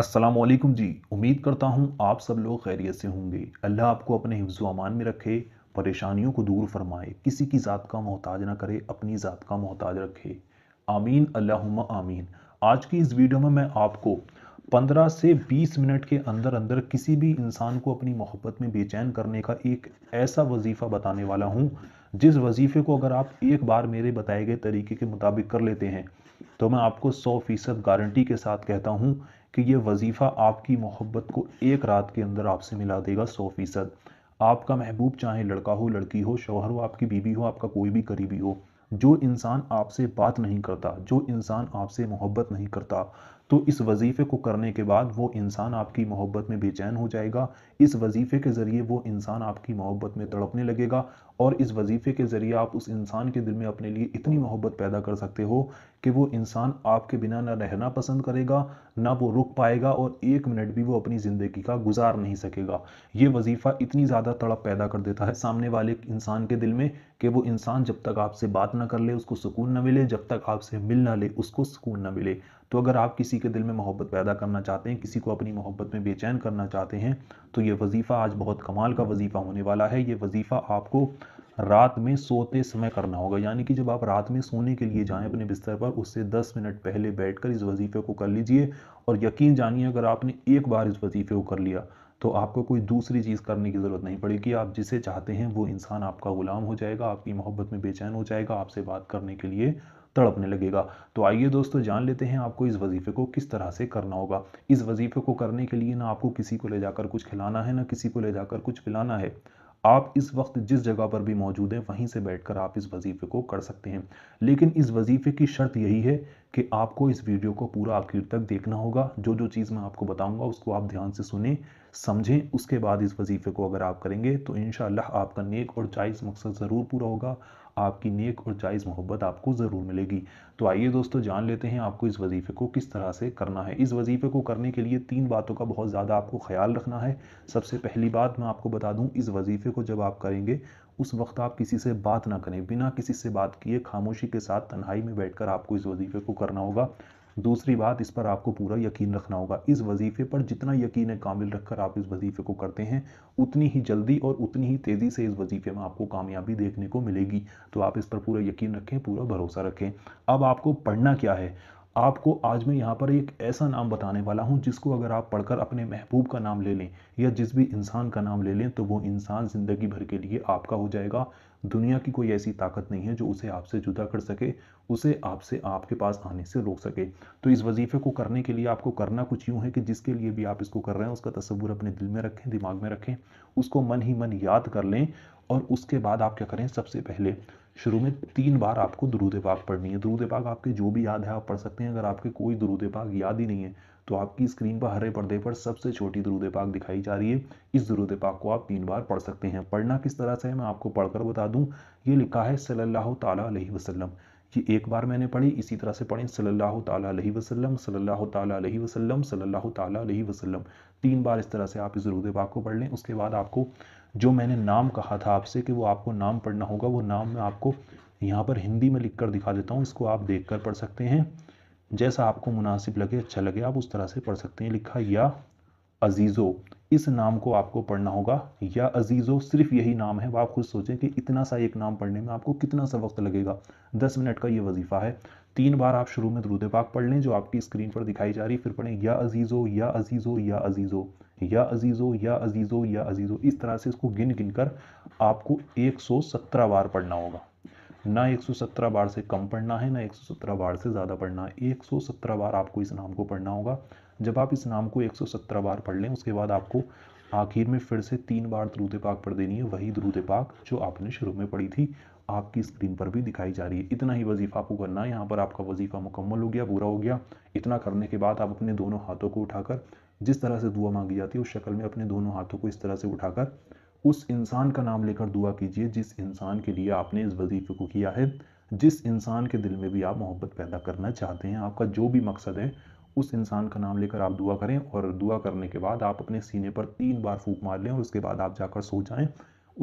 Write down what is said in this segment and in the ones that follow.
असलम जी उम्मीद करता हूँ आप सब लोग खैरियत से होंगे अल्लाह आपको अपने हिफ्ज़ अमान में रखे परेशानियों को दूर फरमाए किसी की ज़ात का मोहताज ना करे अपनी ज़ात का मोहताज रखे आमीन अल्लाहुम्मा आमीन आज की इस वीडियो में मैं आपको पंद्रह से बीस मिनट के अंदर अंदर किसी भी इंसान को अपनी मोहब्बत में बेचैन करने का एक ऐसा वजीफ़ा बताने वाला हूँ जिस वजीफ़े को अगर आप एक बार मेरे बताए गए तरीके के मुताबिक कर लेते हैं तो मैं आपको सौ फ़ीसद गारंटी के साथ कहता हूँ कि ये वजीफ़ा आपकी मोहब्बत को एक रात के अंदर आपसे मिला देगा सौ फ़ीसद आपका महबूब चाहे लड़का हो लड़की हो शोहर हो आपकी बीवी हो आपका कोई भी करीबी हो जो इंसान आपसे बात नहीं करता जो इंसान आपसे मोहब्बत नहीं करता तो इस वजीफ़े को करने के बाद वो इंसान आपकी मोहब्बत में बेचैन हो जाएगा इस वजीफ़े के ज़रिए वो इंसान आपकी मोहब्बत में तड़पने लगेगा और इस वजीफ़े के ज़रिए आप उस इंसान के दिल में अपने लिए इतनी मोहब्बत पैदा कर सकते हो कि वो इंसान आपके बिना ना रहना पसंद करेगा ना वो रुक पाएगा और एक मिनट भी वो अपनी ज़िंदगी का गुजार नहीं सकेगा ये वजीफ़ा इतनी ज़्यादा तड़प पैदा कर देता है सामने वाले इंसान के दिल में कि वो इंसान जब तक आपसे बात ना कर ले उसको सुकून ना मिले जब तक आपसे मिल ना ले उसको सुकून ना मिले तो अगर आप किसी किसी के दिल में मोहब्बत पैदा करना चाहते हैं किसी को अपनी मोहब्बत में बेचैन करना चाहते हैं तो ये वजीफ़ा आज बहुत कमाल का वजीफ़ा होने वाला है ये वजीफ़ा आपको रात में सोते समय करना होगा यानी कि जब आप रात में सोने के लिए जाएं अपने बिस्तर पर उससे 10 मिनट पहले बैठकर इस वजीफ़े को कर लीजिए और यकीन जानिए अगर आपने एक बार इस वजीफ़े को कर लिया तो आपको कोई दूसरी चीज़ करने की ज़रूरत नहीं पड़ेगी आप जिसे चाहते हैं वो इंसान आपका ग़ुलाम हो जाएगा आपकी मोहब्बत में बेचैन हो जाएगा आपसे बात करने के लिए तड़पने लगेगा तो आइए दोस्तों जान लेते हैं आपको इस वजीफे को किस तरह से करना होगा इस वजीफे को करने के लिए ना आपको किसी को ले जाकर कुछ खिलाना है ना किसी को ले जाकर कुछ पिलाना है आप इस वक्त जिस जगह पर भी मौजूद हैं वहीं से बैठकर आप इस वजीफे को कर सकते हैं लेकिन इस वजीफे की शर्त यही है कि आपको इस वीडियो को पूरा आखिर तक देखना होगा जो जो चीज़ मैं आपको बताऊंगा उसको आप ध्यान से सुने समझें उसके बाद इस वजीफ़े को अगर आप करेंगे तो इन आपका नेक और जायज़ मकसद ज़रूर पूरा होगा आपकी नेक और जायज़ मोहब्बत आपको ज़रूर मिलेगी तो आइए दोस्तों जान लेते हैं आपको इस वजीफ़े को किस तरह से करना है इस वजीफ़े को करने के लिए तीन बातों का बहुत ज़्यादा आपको ख्याल रखना है सबसे पहली बात मैं आपको बता दूँ इस वजीफ़े को जब आप करेंगे उस वक्त आप किसी से बात ना करें बिना किसी से बात किए खामोशी के साथ तन्हाई में बैठकर आपको इस वजीफ़े को करना होगा दूसरी बात इस पर आपको पूरा यकीन रखना होगा इस वजीफ़े पर जितना यकीन कामिल रखकर आप इस वजीफ़े को करते हैं उतनी ही जल्दी और उतनी ही तेज़ी से इस वजीफ़े में आपको कामयाबी देखने को मिलेगी तो आप इस पर पूरा यकीन रखें पूरा भरोसा रखें अब आपको पढ़ना क्या है आपको आज मैं यहाँ पर एक ऐसा नाम बताने वाला हूँ जिसको अगर आप पढ़कर अपने महबूब का नाम ले लें या जिस भी इंसान का नाम ले लें तो वो इंसान ज़िंदगी भर के लिए आपका हो जाएगा दुनिया की कोई ऐसी ताकत नहीं है जो उसे आपसे जुदा कर सके उसे आपसे आपके पास आने से रोक सके तो इस वजीफ़े को करने के लिए आपको करना कुछ यूँ है कि जिसके लिए भी आप इसको कर रहे हैं उसका तस्वूर अपने दिल में रखें दिमाग में रखें उसको मन ही मन याद कर लें और उसके बाद आप क्या करें सबसे पहले शुरू में तीन बार आपको दरूद पाक पढ़नी है दरूद पाक आपके जो भी याद है आप पढ़ सकते हैं अगर आपके कोई दरूद पाक याद ही नहीं है तो आपकी स्क्रीन पर हरे पर्दे पर सबसे छोटी दरूद पाक दिखाई जा रही है इस दरूद पाक को आप तीन बार पढ़ सकते हैं पढ़ना किस तरह से है मैं आपको पढ़कर बता दूं ये लिखा है सल्लल्लाहु ताला अलैहि वसल्लम ये एक बार मैंने पढ़ी इसी तरह से पढ़ें सल्लल्लाहु ताला अलैहि वसल्लम सल्लल्लाहु ताला अलैहि वसल्लम सल्लल्लाहु अलैहि वसल्लम तीन बार इस तरह से आप इस दरूद पाक को पढ़ लें उसके बाद आपको जो मैंने नाम कहा था आपसे कि वो आपको नाम पढ़ना होगा वो नाम मैं आपको यहाँ पर हिंदी में लिख कर दिखा देता हूँ इसको आप देख कर पढ़ सकते हैं जैसा आपको मुनासिब लगे अच्छा लगे आप उस तरह से पढ़ सकते हैं लिखा या अजीज़ो इस नाम को आपको पढ़ना होगा या अजीज़ो सिर्फ यही नाम है वह आप खुद सोचें कि इतना सा एक नाम पढ़ने में आपको कितना सा वक्त लगेगा दस मिनट का ये वजीफ़ा है तीन बार आप शुरू में दरूद पाक पढ़ लें जो आपकी स्क्रीन पर दिखाई जा रही फिर पढ़ें या अजीज़ो या अजीज़ो या अजीज़ो या अजीज़ो या अजीज़ो या अजीज़ो इस तरह से इसको गिन गिन कर आपको 117 बार पढ़ना होगा ना 117 बार से कम पढ़ना है ना 117 बार से ज़्यादा पढ़ना है 117 बार आपको इस नाम को पढ़ना होगा जब आप इस नाम को 117 बार पढ़ लें उसके बाद आपको आखिर में फिर से तीन बार द्रूत पाक पढ़ देनी है वही द्रूत पाक जो आपने शुरू में पढ़ी थी आपकी स्क्रीन पर भी दिखाई जा रही है इतना ही वजीफा आपको करना है यहाँ पर आपका वजीफा मुकम्मल हो गया पूरा हो गया इतना करने के बाद आप अपने दोनों हाथों को उठाकर जिस तरह से दुआ मांगी जाती है उस शक्ल में अपने दोनों हाथों को इस तरह से उठाकर उस इंसान का नाम लेकर दुआ कीजिए जिस इंसान के लिए आपने इस वजीफे को किया है जिस इंसान के दिल में भी आप मोहब्बत पैदा करना चाहते हैं आपका जो भी मकसद है उस इंसान का नाम लेकर आप दुआ करें और दुआ करने के बाद आप अपने सीने पर तीन बार फूक मार लें और उसके बाद आप जाकर सो जाएं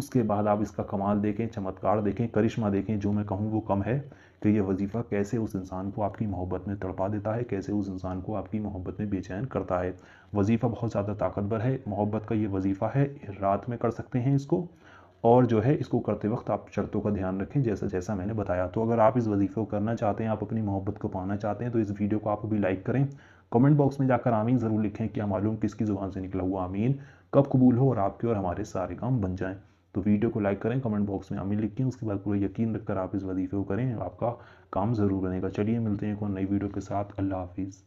उसके बाद आप इसका कमाल देखें चमत्कार देखें करिश्मा देखें जो मैं कहूँ वो कम है कि ये वजीफ़ा कैसे उस इंसान को आपकी मोहब्बत में तड़पा देता है कैसे उस इंसान को आपकी मोहब्बत में बेचैन करता है वजीफ़ा बहुत ज़्यादा ताकतवर है मोहब्बत का ये वजीफ़ा है रात में कर सकते हैं इसको और जो है इसको करते वक्त आप शर्तों का ध्यान रखें जैसा जैसा मैंने बताया तो अगर आप इस वजीफे को करना चाहते हैं आप अपनी मोहब्बत को पाना चाहते हैं तो इस वीडियो को आप अभी लाइक करें कमेंट बॉक्स में जाकर आमीन ज़रूर लिखें कि मालूम किसकी ज़ुबान से निकला हुआ आमीन कब कबूल हो और आपके और हमारे सारे काम बन जाएँ तो वीडियो को लाइक करें कमेंट बॉक्स में आमीन लिखें उसके बाद पूरा यकीन रखकर आप इस वजीफे को करें आपका काम ज़रूर बनेगा चलिए मिलते हैं एक और नई वीडियो के साथ अल्लाह हाफिज़